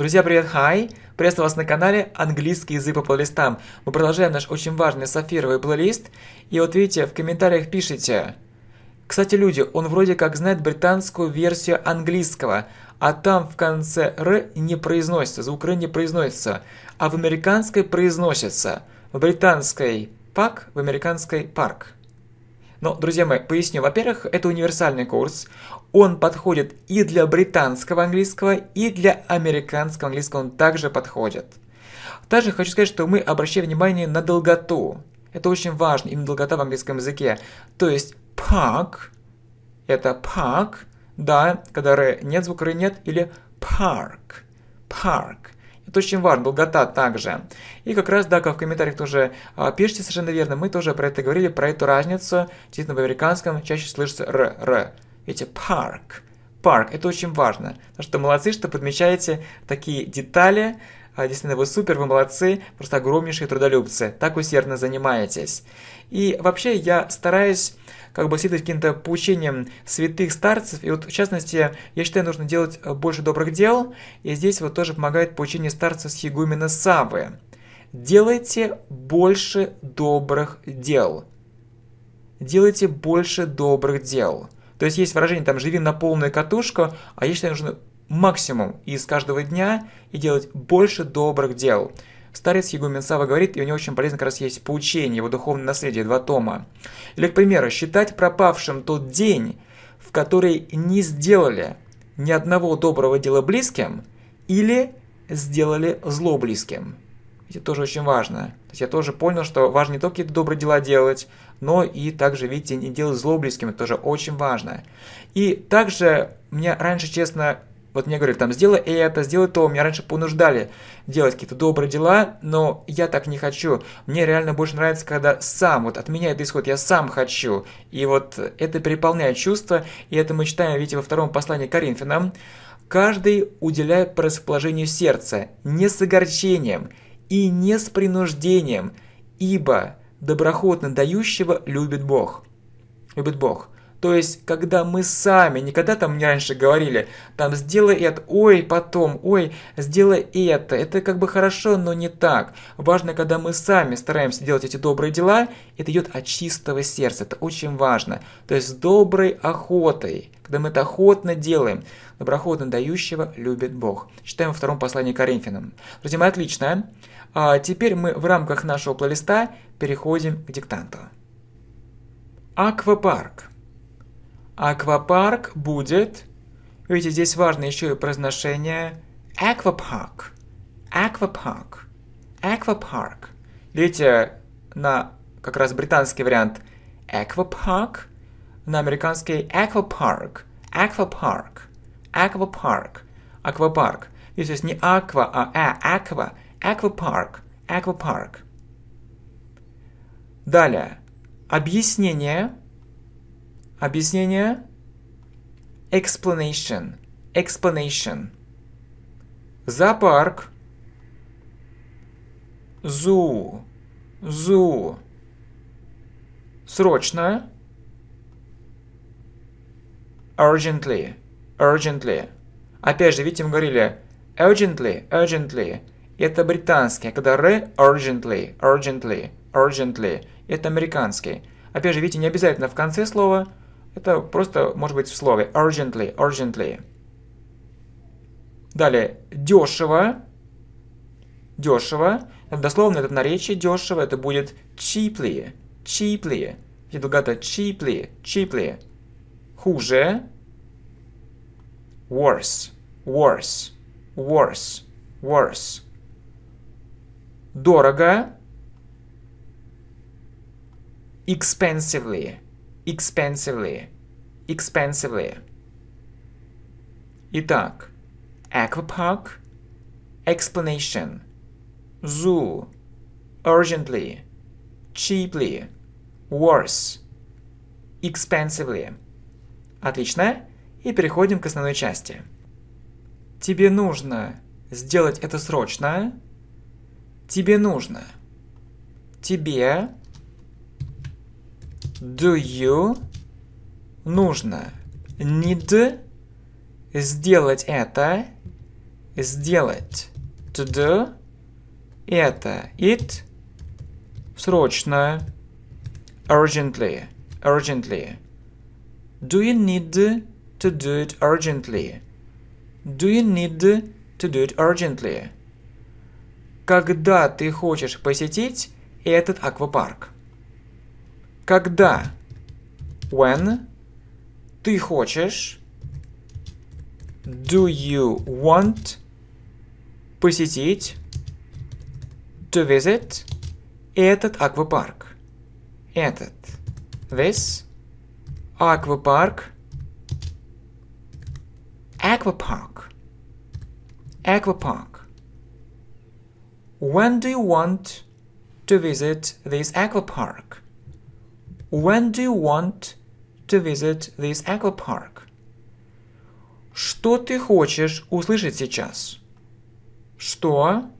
Друзья, привет, хай! Приветствую вас на канале «Английский язык по плейлистам». Мы продолжаем наш очень важный сапфировый плейлист. И вот видите, в комментариях пишите. Кстати, люди, он вроде как знает британскую версию английского, а там в конце «р» не произносится, звук «р» не произносится, а в американской произносится. В британской «пак», в американской «парк». Но, друзья мои, поясню. Во-первых, это универсальный курс. Он подходит и для британского английского, и для американского английского он также подходит. Также хочу сказать, что мы обращаем внимание на долготу. Это очень важно, именно долгота в английском языке. То есть park – это park, да, когда р нет, звука р нет, или park, park – это очень важно, долгота также. И как раз, да, как в комментариях тоже а, пишите совершенно верно, мы тоже про это говорили, про эту разницу. Действительно, в американском чаще слышится «р», «р». Видите, парк. Парк. Это очень важно. Так что молодцы, что подмечаете такие детали. А, действительно, вы супер, вы молодцы, просто огромнейшие трудолюбцы. Так усердно занимаетесь. И вообще я стараюсь как бы следовать каким-то поучениям святых старцев. И вот, в частности, я считаю, нужно делать э, больше добрых дел. И здесь вот тоже помогает поучение старца с Егумена Савы. Делайте больше добрых дел. Делайте больше добрых дел. То есть есть выражение там «живи на полную катушку», а я считаю, нужно максимум из каждого дня и делать больше добрых дел. Старец Хигу Минсава говорит, и у него очень полезно как раз есть поучение, его духовное наследие, два тома. Или, к примеру, считать пропавшим тот день, в который не сделали ни одного доброго дела близким, или сделали зло близким. Это тоже очень важно. То есть я тоже понял, что важно не только какие-то добрые дела делать, но и также, видите, не делать зло близким, это тоже очень важно. И также мне раньше, честно, вот мне говорили, там, сделай это, сделай то, меня раньше понуждали делать какие-то добрые дела, но я так не хочу. Мне реально больше нравится, когда сам, вот от меня это исходит, я сам хочу. И вот это переполняет чувство и это мы читаем, видите, во втором послании к Коринфянам. Каждый уделяет по расположению сердца, не с огорчением и не с принуждением, ибо доброхотно дающего любит Бог. Любит Бог. То есть, когда мы сами, никогда там не раньше говорили, там сделай это, ой, потом, ой, сделай это. Это как бы хорошо, но не так. Важно, когда мы сами стараемся делать эти добрые дела, это идет от чистого сердца, это очень важно. То есть, с доброй охотой, когда мы это охотно делаем, доброхотно дающего любит Бог. Читаем во втором послании Коринфянам. Друзья мои, отлично, а? А теперь мы в рамках нашего плейлиста переходим к диктанту. Аквапарк. Аквапарк будет... Видите, здесь важно еще и произношение аквапарк. Аквапарк. Аквапарк. Видите, на как раз британский вариант аквапарк, на американский аквапарк. Аквапарк. Аквапарк. Аквапарк. Здесь не аква, а э, аква. Аквапарк. Аквапарк. Далее. Объяснение. Объяснение. Explanation. Explanation. Зоопарк. Зу. Зу. Срочно. Urgently. Urgently. Опять же, видите, мы говорили urgently, urgently это британский, а когда «р» – urgently, urgently, urgently, это американский. Опять же, видите, не обязательно в конце слова, это просто может быть в слове urgently, urgently. Далее, дешево, дешево, дословно это наречие дешево, это будет cheaply, cheaply, и долгота cheaply, cheaply. Хуже, worse, worse, worse, worse дорого, expensively, expensively, expensively. Итак, аквапарк, explanation, zoo, urgently, cheaply, worse, expensively. Отлично. И переходим к основной части. Тебе нужно сделать это срочно, тебе нужно? Тебе do you нужно need сделать это, сделать to do это it срочно urgently urgently do you need to do it urgently do you need to do it urgently когда ты хочешь посетить этот аквапарк. Когда when ты хочешь do you want посетить to visit этот аквапарк. Этот this аквапарк аквапарк аквапарк When do you want to visit this aquapark? When do you want to visit this aquapark? Что ты хочешь услышать сейчас? Что?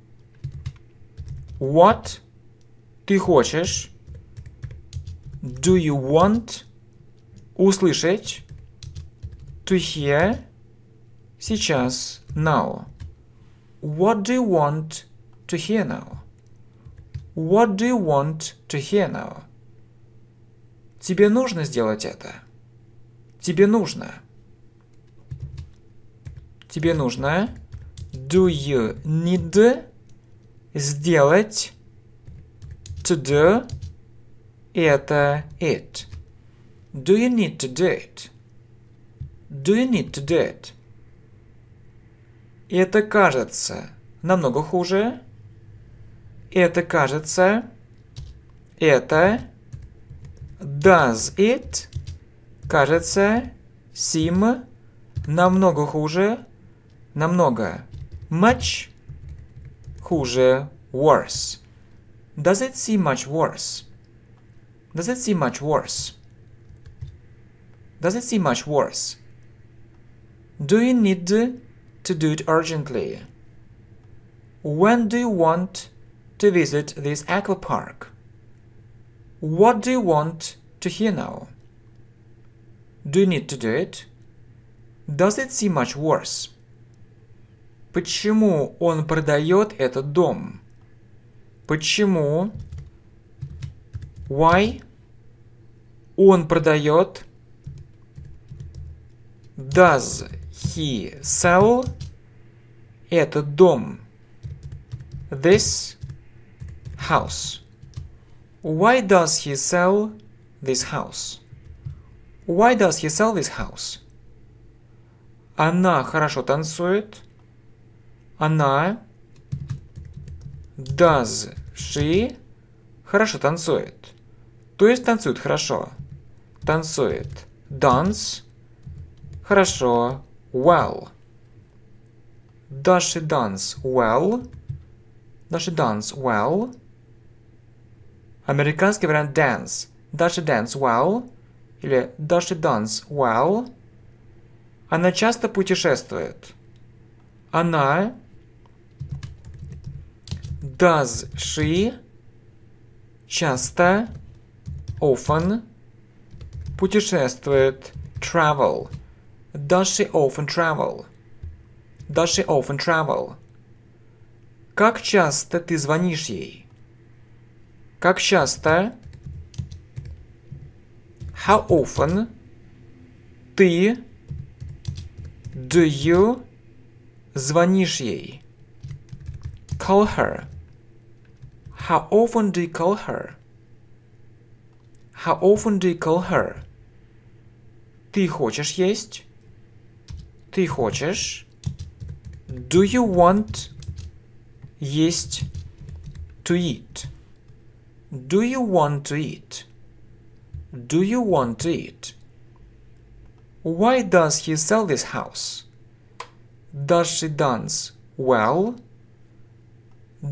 What ты хочешь? Do you want услышать? To hear сейчас now. What do you want to hear now? What do you want to hear now? Тебе нужно сделать это. Тебе нужно. Тебе нужно do you need сделать to do это it. Do you need to do it? Do you need to do it? И это кажется намного хуже, это кажется... Это... Does it... Кажется... Seem... Намного хуже... Намного... Much... Хуже... Worse. Does it seem much worse? Does it seem much worse? Does it seem much worse? Do you need to do it urgently? When do you want to visit this aqua park. What do you want to hear now? Do you need to do it? Does it seem much worse? Почему он продает этот дом? Почему? Why? Он продает. Does he sell этот дом? This house? Why does he sell this house? Why does he sell this house? Она хорошо танцует. Она does she хорошо танцует. То есть танцует хорошо. Танцует. Dance. Хорошо. Well. Does she dance well? Does she dance well? Американский вариант dance. Does she dance well? Или does she dance well? Она часто путешествует. Она does she часто often путешествует travel. Does she often travel? Does she often travel? Как часто ты звонишь ей? Как часто? How often? Ты? Do you? Звонишь ей? Call her. How often do you call her? How often do you call her? Ты хочешь есть? Ты хочешь? Do you want есть to eat? Do you want to eat? Do you want to eat? Why does he sell this house? Does she dance well?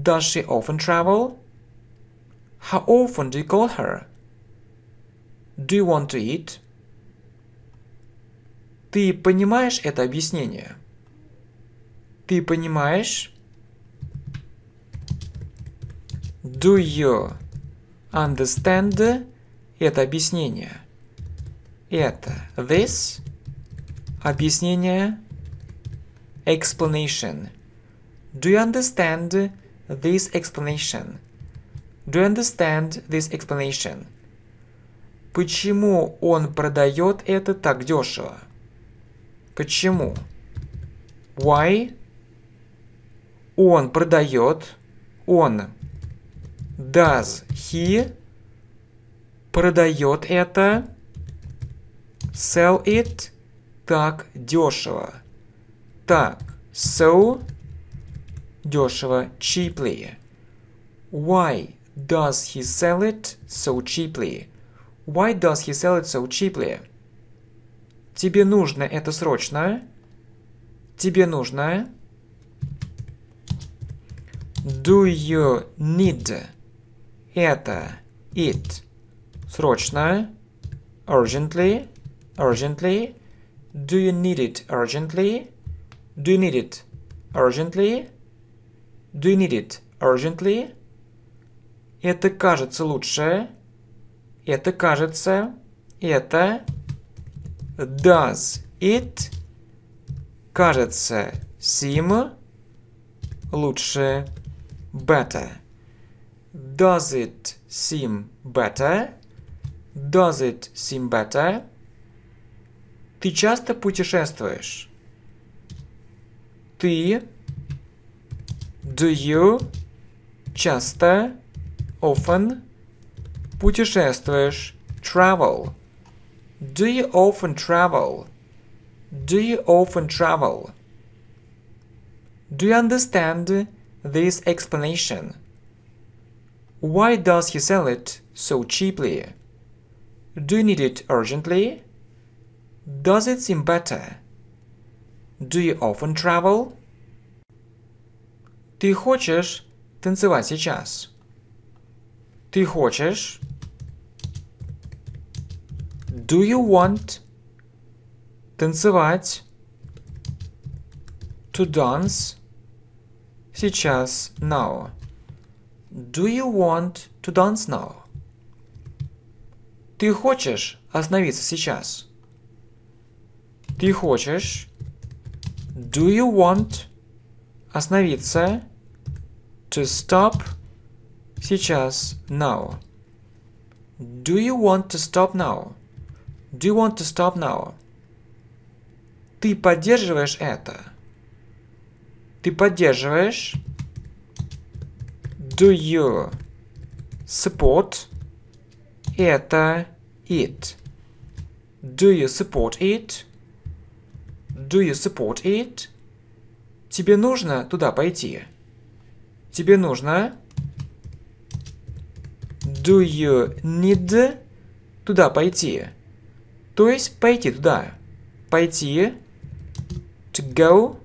Does she often travel? How often do you call her? Do you want to eat? Ты понимаешь это объяснение? Ты понимаешь? Do you Understand – это объяснение. Это this – объяснение. Explanation. Do you understand this explanation? Do you understand this explanation? Почему он продает это так дешево? Почему? Why? Он продает, он Does he продает это? Sell it так дешево. Так, so дешево, cheaply. Why does he sell it so cheaply? Why does he sell it so cheaply? Тебе нужно это срочно. Тебе нужно. Do you need это it. Срочно. Urgently. Urgently. Do you need it urgently? Do you need it urgently? Do you need it urgently? Это кажется лучше. Это кажется. Это does it кажется seem лучше better. Does it seem better? Does it seem better? Ты часто путешествуешь? Ты Do you часто often путешествуешь travel? Do you often travel? Do you often travel? Do you understand this explanation? Why does he sell it so cheaply? Do you need it urgently? Does it seem better? Do you often travel? Ты хочешь танцевать сейчас? Ты хочешь? Do you want танцевать? To dance? Сейчас, now. Do you want to dance now? Ты хочешь остановиться сейчас? Ты хочешь? Do you want остановиться? To stop сейчас now. Do you want to stop now? Do you want to stop now? Ты поддерживаешь это? Ты поддерживаешь? do you support это it? Do you support it? Do you support it? Тебе нужно туда пойти. Тебе нужно... Do you need туда пойти? То есть пойти туда. Пойти to go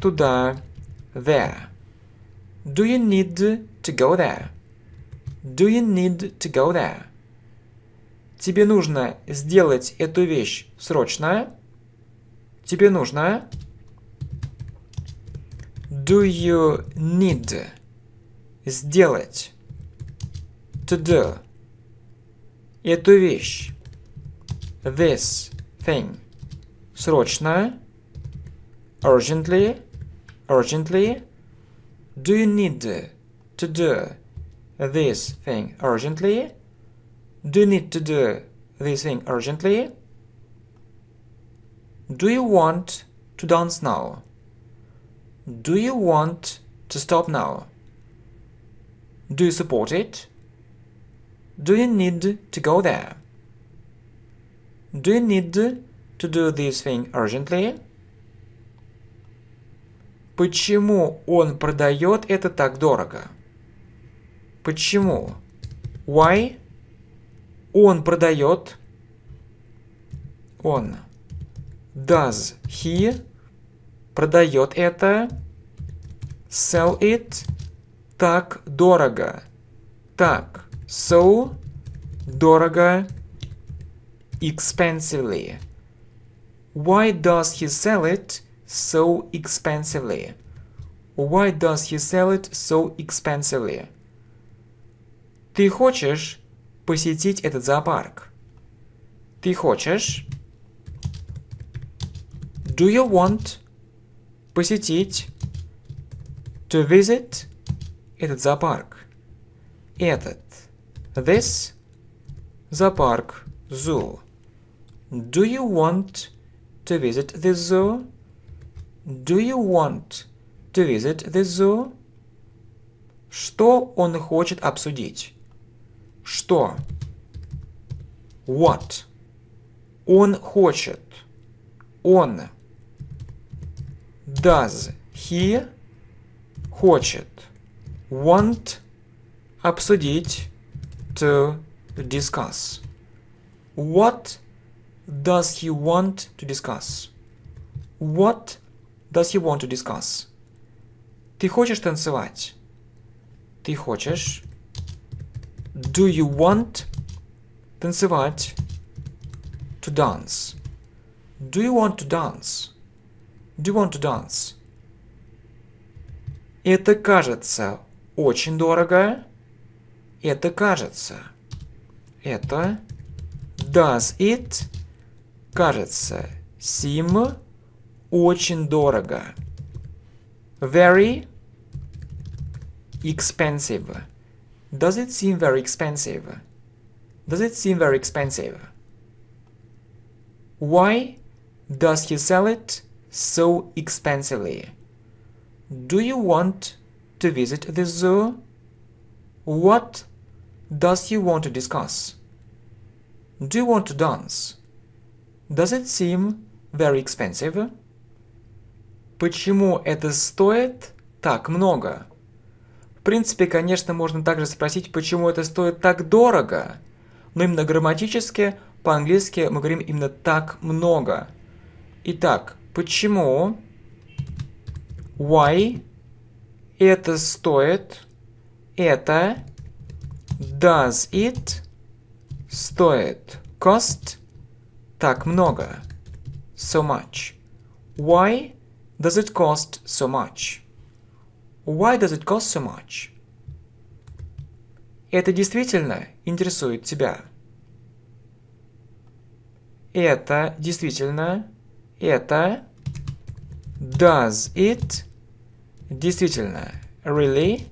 туда there. Do you need to go there? Do you need to go there? Тебе нужно сделать эту вещь срочно. Тебе нужно... Do you need сделать to do эту вещь this thing срочно urgently urgently Do you need to do this thing urgently? Do you need to do this thing urgently? Do you want to dance now? Do you want to stop now? Do you support it? Do you need to go there? Do you need to do this thing urgently? Почему он продает это так дорого? Почему? Why? Он продает. Он. Does he продает это? Sell it так дорого. Так. So дорого. Expensively. Why does he sell it? so expensively? Why does he sell it so expensively? Ты хочешь посетить этот зоопарк? Ты хочешь? Do you want посетить to visit этот зоопарк? Этот. This зоопарк zoo. Do you want to visit this zoo? Do you want to visit the zoo? Что он хочет обсудить? Что? What? Он хочет. Он. Does he хочет. Want обсудить. To discuss. What does he want to discuss? What Does he want to discuss? Ты хочешь танцевать? Ты хочешь? Do you want танцевать? To dance. Do you want to dance? Do you want to dance? Это кажется очень дорого. Это кажется. Это does it кажется seem очень дорого. Very expensive. Does it seem very expensive? Does it seem very expensive? Why does he sell it so expensively? Do you want to visit the zoo? What does he want to discuss? Do you want to dance? Does it seem very expensive? почему это стоит так много? В принципе, конечно, можно также спросить, почему это стоит так дорого. Но именно грамматически, по-английски мы говорим именно так много. Итак, почему why это стоит, это does it стоит cost так много so much. Why Does it cost so much? Why does it cost so much? Это действительно интересует тебя. Это действительно... Это... Does it... Действительно... Really...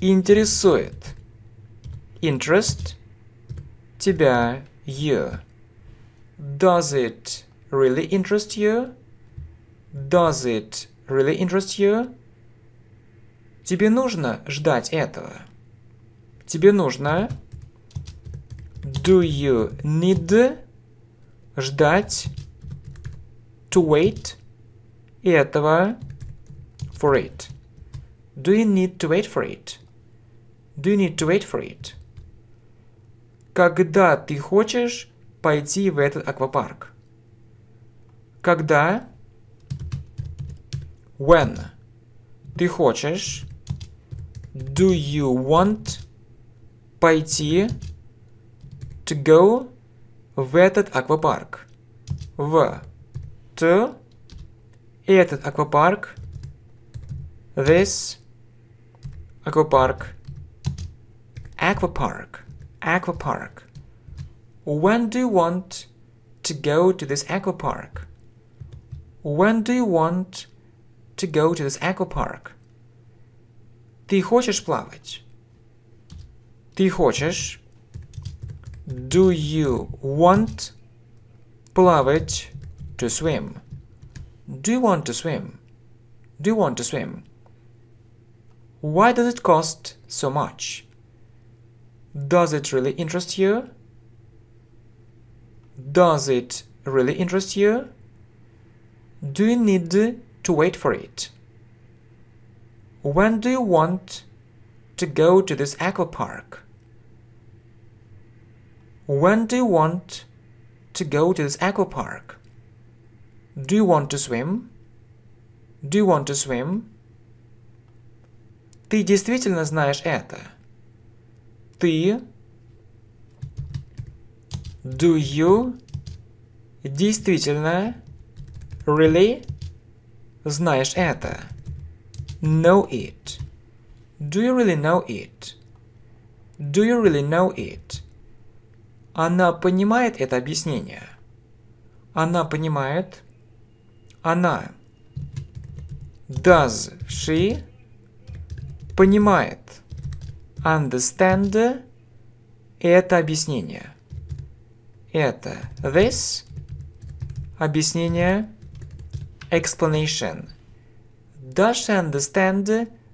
Интересует. Interest... Тебя... You. Does it really interest you? Does it really interest you? Тебе нужно ждать этого? Тебе нужно do you need ждать to wait этого for it. Do you need to wait for it? Do you need to wait for it? Когда ты хочешь пойти в этот аквапарк? Когда When? Ты хочешь? Do you want? Пойти? To go? В этот аквапарк. В. To? Этот аквапарк. This. Аквапарк. Aquapark. Aquapark. When do you want to go to this aquapark? When do you want to go to this eco park? Ты хочешь плавать? Ты хочешь? Do you want плавать to swim? Do you want to swim? Do you want to swim? Why does it cost so much? Does it really interest you? Does it really interest you? Do you need to wait for it. When do you want to go to this eco park? When do you want to go to this eco park? Do you want to swim? Do you want to swim? Ты действительно знаешь это? Ты Do you действительно really Знаешь это? Know it. Do you really know it? Do you really know it? Она понимает это объяснение. Она понимает. Она. Does she понимает understand это объяснение. Это this объяснение Explanation. Does she understand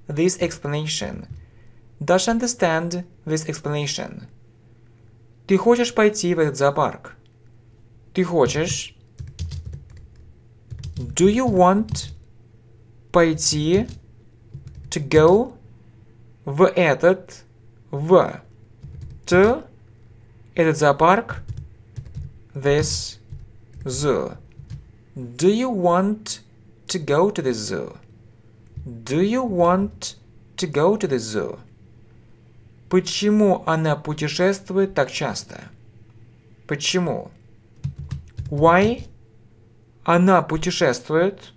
this explanation? Does she understand this explanation? Ты хочешь пойти в этот зоопарк? Ты хочешь? Do you want пойти to go в этот в to этот зоопарк this zoo do you want to go to the zoo? Do you want to go to the zoo? Почему она путешествует так часто? Почему? Why? Она путешествует.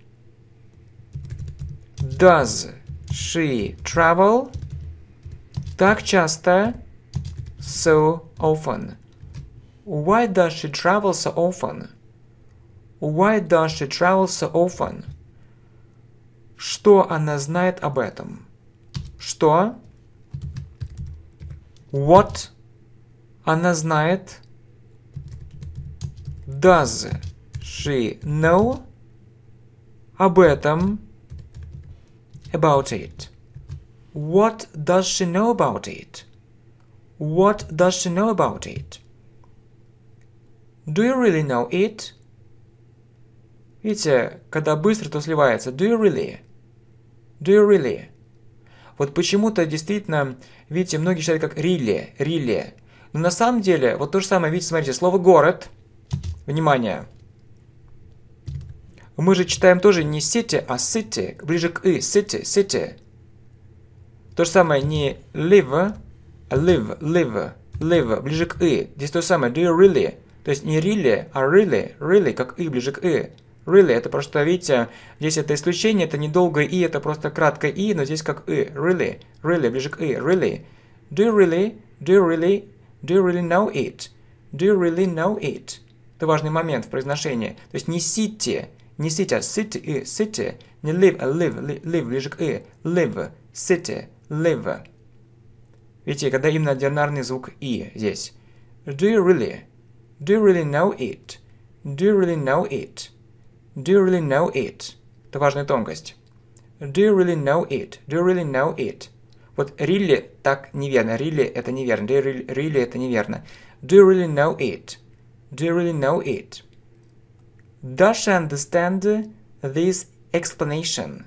Does she travel? Так часто. So often. Why does she travel so often? Why does she travel so often? Что она знает об этом? Что? What она знает? Does she know об этом? About it. What does she know about it? What does she know about it? Do you really know it? Видите, когда быстро, то сливается. Do you really? Do you really? Вот почему-то действительно, видите, многие считают как really, really. Но на самом деле, вот то же самое, видите, смотрите, слово город. Внимание. Мы же читаем тоже не city, а city, ближе к и, city, city. То же самое не live, а live, live, live, ближе к и. Здесь то же самое, do you really? То есть не really, а really, really, как и ближе к и. Really – это просто, видите, здесь это исключение, это недолгое и, это просто краткое и, но здесь как и. Really, really, ближе к и. Really. Do you really, do you really, do you really know it? Do you really know it? Это важный момент в произношении. То есть не city, не city, а city и city. Не live, а live, live, live ближе к и. Live, city, live. Видите, когда именно динарный звук и здесь. Do you really? Do you really know it? Do you really know it? Do you really know it? Это важная тонкость. Do you really know it? Do you really know it? Вот really так неверно. Really это неверно. Do you really, really это неверно. Do you really know it? Do you really know it? Does she understand this explanation?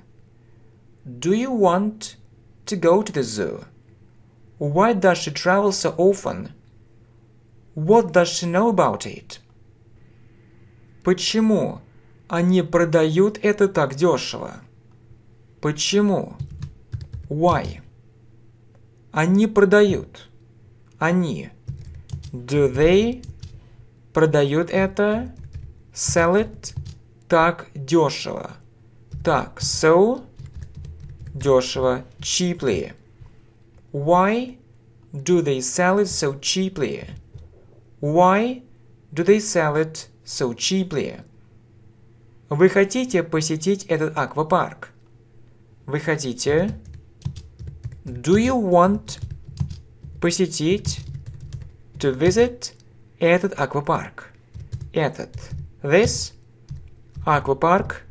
Do you want to go to the zoo? Why does she travel so often? What does she know about it? Почему Они продают это так дешево. Почему? Why? Они продают. Они. Do they продают это sell it так дешево. Так, so дешево, cheaply. Why do they sell it so cheaply? Why do they sell it so cheaply? Вы хотите посетить этот аквапарк? Вы хотите... Do you want посетить to visit этот аквапарк? Этот. This аквапарк.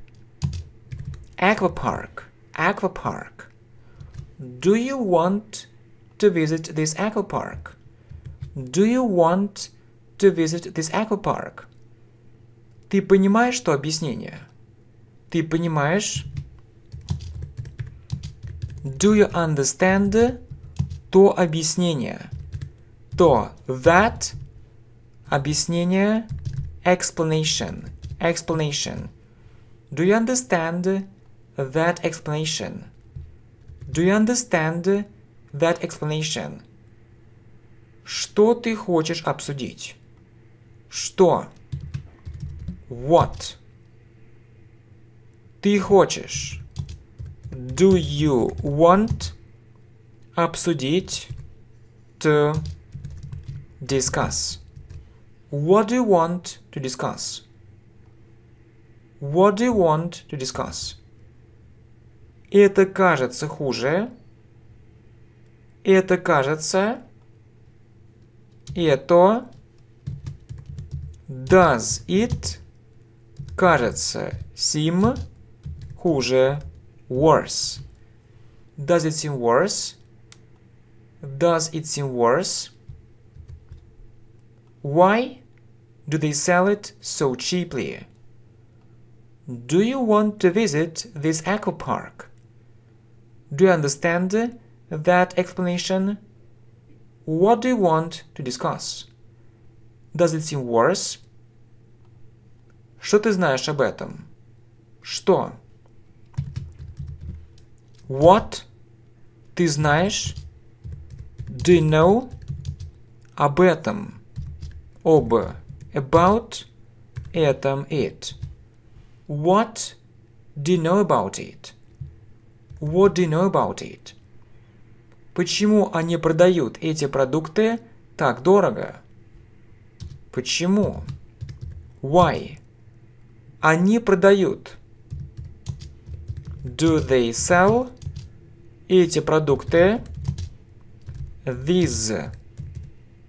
Аквапарк. Аквапарк. Do you want to visit this aquapark? Do you want to visit this aquapark? Ты понимаешь, что объяснение? Ты понимаешь? Do you understand? То объяснение. То that объяснение explanation. Explanation. Do you understand that explanation? Do you understand that explanation? Что ты хочешь обсудить? Что? What? Ты хочешь? Do you want? Обсудить. To discuss. What do you want to discuss? What do you want to discuss? Это кажется хуже. Это кажется. Это. Does it? Кажется, seem хуже, worse. Does it seem worse? Does it seem worse? Why do they sell it so cheaply? Do you want to visit this aqua park? Do you understand that explanation? What do you want to discuss? Does it seem worse? Что ты знаешь об этом? Что? What? Ты знаешь? Do you know? Об этом. Об. About. Этом. It. What do you know about it? What do you know about it? Почему они продают эти продукты так дорого? Почему? Why? Они продают. Do they sell? Эти продукты. These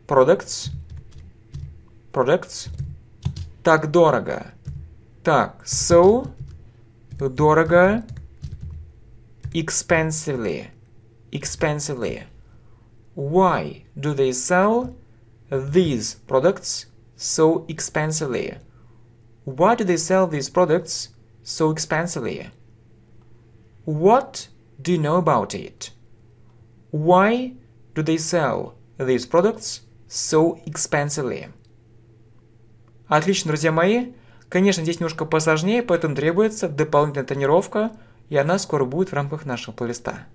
products. Products. Так дорого. Так, so дорого. Expensively. Expensively. Why do they sell these products so expensively? Why do they sell these products so expensively? What do you know about it? Why do they sell these products so expensively? Отлично, друзья мои. Конечно, здесь немножко посложнее, поэтому требуется дополнительная тренировка, и она скоро будет в рамках нашего плейлиста.